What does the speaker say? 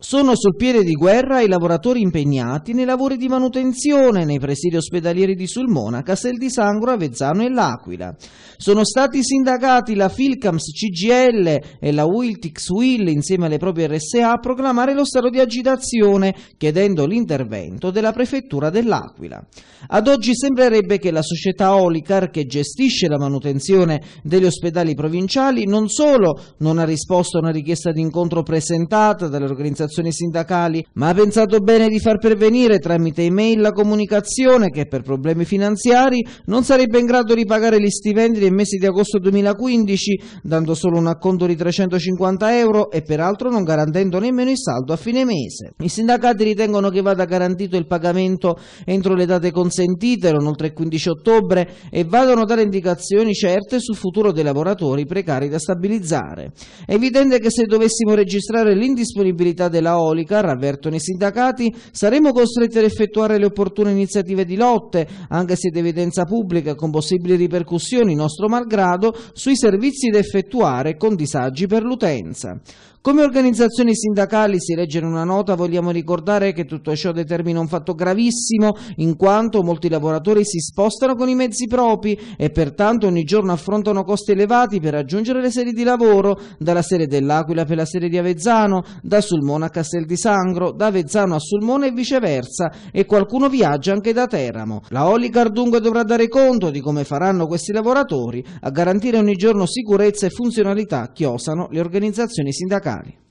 Sono sul piede di guerra i lavoratori impegnati nei lavori di manutenzione nei presidi ospedalieri di Sulmona, Castel di Sangro, Avezzano e L'Aquila. Sono stati sindacati la Filcams CGL e la Wiltix Will insieme alle proprie RSA a proclamare lo stato di agitazione chiedendo l'intervento della prefettura dell'Aquila. Ad oggi sembrerebbe che la società Olicar che gestisce la manutenzione degli ospedali provinciali non solo non ha risposto a una richiesta di incontro presentata dall'organizzazione associazioni sindacali, ma ha pensato bene di far pervenire tramite email la comunicazione che per problemi finanziari non sarebbe in grado di pagare gli stipendi del mese di agosto 2015, dando solo un acconto di 350 euro e peraltro non garantendo nemmeno il saldo a fine mese. I sindacati ritengono che vada garantito il pagamento entro le date consentite, non oltre il 15 ottobre, e vadano dare indicazioni certe sul futuro dei lavoratori precari da stabilizzare. È evidente che se dovessimo registrare l'indisponibilità del della Olicar, avvertono i sindacati, saremo costretti ad effettuare le opportune iniziative di lotte, anche se di evidenza pubblica, con possibili ripercussioni, nostro malgrado, sui servizi da effettuare con disagi per l'utenza. Come organizzazioni sindacali, si legge in una nota, vogliamo ricordare che tutto ciò determina un fatto gravissimo, in quanto molti lavoratori si spostano con i mezzi propri e pertanto ogni giorno affrontano costi elevati per raggiungere le sedi di lavoro, dalla sede dell'Aquila per la sede di Avezzano, da Sulmona a Castel di Sangro, da Vezzano a Sulmone e viceversa e qualcuno viaggia anche da Teramo. La Olicar dunque dovrà dare conto di come faranno questi lavoratori a garantire ogni giorno sicurezza e funzionalità che osano le organizzazioni sindacali.